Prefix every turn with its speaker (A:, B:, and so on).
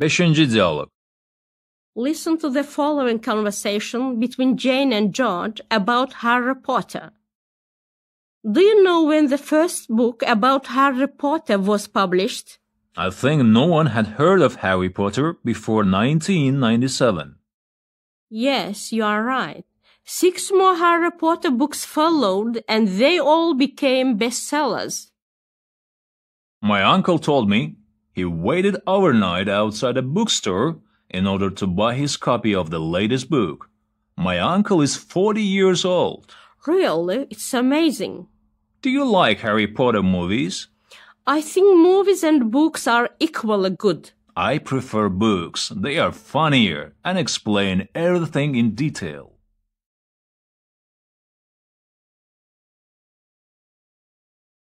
A: Beşinci diyalog.
B: Listen to the following conversation between Jane and George about Harry Potter. Do you know when the first book about Harry Potter was published?
C: I think no one had heard of Harry Potter before 1997.
B: Yes, you are right. Six more Harry Potter books followed and they all became bestsellers.
C: My uncle told me he waited overnight outside a bookstore in order to buy his copy of the latest book. My uncle is 40 years old.
B: Really? It's amazing.
C: Do you like Harry Potter movies?
B: I think movies and books are equally good.
C: I prefer books. They are funnier and explain everything in detail.